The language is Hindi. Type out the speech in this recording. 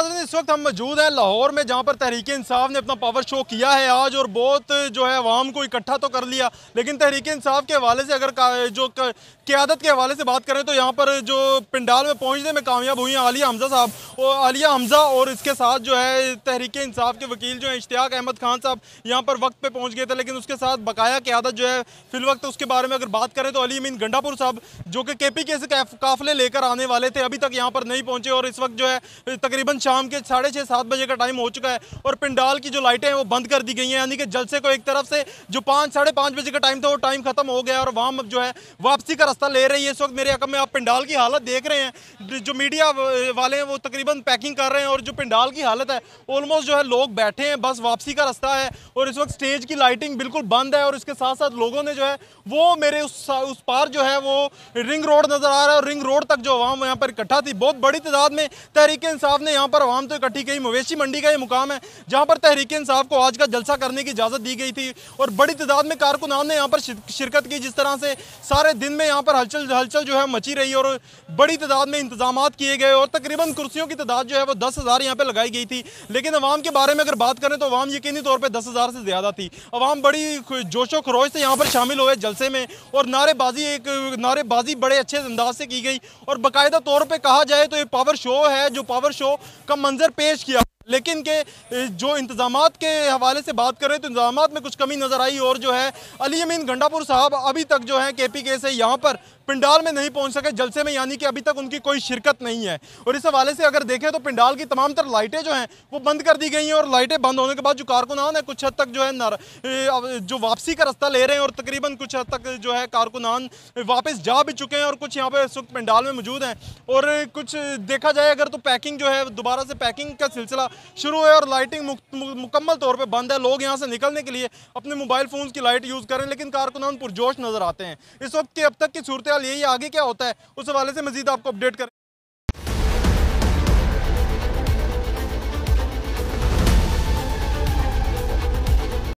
नाजरन इस वक्त हम मौजूद हैं लाहौर में जहाँ पर तहरीक इंसाफ ने अपना पावर शो किया है आज और बहुत जो है आवाम को इकट्ठा तो कर लिया लेकिन तहरीक इंसाफ के हवाले से अगर जो क्यादत के हवाले से बात करें तो यहाँ पर जो पिंडाल में पहुँचने में कामयाब हुई हैं आलिया हमजा साहब और आलिया हमजा और इसके साथ जो है तहरीक इंसाफ के वकील जो हैं इश्तियाक अहमद खान साहब यहाँ पर वक्त पर पहुँच गए थे लेकिन उसके साथ बकाया क्यादत जो है वक्त उसके बारे में अगर बात करें तो अली अमीन गंडापुर साहब जो कि के पी के से काफले लेकर आने वाले थे अभी तक यहाँ पर नहीं पहुँचे और इस वक्त जो है तकरीबन शाम के साढ़े छः सात बजे का टाइम हो चुका है और पिंडाल की जो लाइटें हैं वो बंद कर दी गई हैं यानी कि जलसे को एक तरफ से जो पाँच साढ़े पाँच बजे का टाइम था वो टाइम खत्म हो गया और वाम अब जो है वापसी का रास्ता ले रही है इस वक्त मेरे अकम में आप पिंडाल की हालत देख रहे हैं जो मीडिया वाले हैं वो तकरीबन पैकिंग कर रहे हैं और जो पिंडाल की हालत है ऑलमोस्ट जो है लोग बैठे हैं बस वापसी का रास्ता है और इस वक्त स्टेज की लाइटिंग बिल्कुल बंद है और इसके साथ साथ लोगों ने जो है वो मेरे उस उस पार जो है वो रिंग रोड नज़र आ रहा है और रिंग रोड तक जो आवाम यहाँ पर इकट्ठा थी बहुत बड़ी तादाद में तहरीक इंसाफ ने यहाँ पर पर आवाम तो इकट्ठी गई मवेशी मंडी का ये मुकाम है जहाँ पर तहरीक इंसाफ को आज का जलसा करने की इजाज़त दी गई थी और बड़ी तादाद में कारकुनान ने यहाँ पर शिरकत की जिस तरह से सारे दिन में यहाँ पर हलचल हलचल जो है मची रही और बड़ी तादाद में इंतजाम किए गए और तकरीबन कुर्सियों की तादाद जो है वो दस हज़ार यहाँ पर लगाई गई थी लेकिन आवाम के बारे में अगर बात करें तो अवाम यकीनी तौर पर दस हज़ार से ज़्यादा थी अवाम बड़ी जोशो खरोश से यहाँ पर शामिल हुए जलसे में और नारेबाजी एक नारेबाजी बड़े अच्छे अंदाज से की गई और बाकायदा तौर पर कहा जाए तो ये पावर शो है जो पावर शो का मंजर पेश किया लेकिन के जो इंतजाम के हवाले से बात कर रहे तो इंतजाम में कुछ कमी नज़र आई और जो है अली अमीन घंटापुर साहब अभी तक जो है के पी के से यहाँ पर पिंडाल में नहीं पहुंच सके जलसे में यानी कि अभी तक उनकी कोई शिरकत नहीं है और इस हवाले से अगर देखें तो पिंडाल की तमाम तर लाइटें जो हैं वो बंद कर दी गई हैं और लाइटें बंद होने के बाद जो कारकुनान है कुछ हद तक जो है नर जो वापसी का रास्ता ले रहे हैं और तकरीबन कुछ हद तक जो है कारकुनान वापस जा भी चुके हैं और कुछ यहाँ पर इस वक्त पिंडाल में मौजूद हैं और कुछ देखा जाए अगर तो पैकिंग जो है दोबारा से पैकिंग का सिलसिला शुरू है और लाइटिंग मुकम्मल तौर पर बंद है लोग यहाँ से निकलने के लिए अपने मोबाइल फ़ोन की लाइट यूज़ करें लेकिन कारकुनान पुरजोश नज़र आते हैं इस वक्त की अब तक की सूरत सवाल यही आगे क्या होता है उस हवाले से मजीद आपको अपडेट करें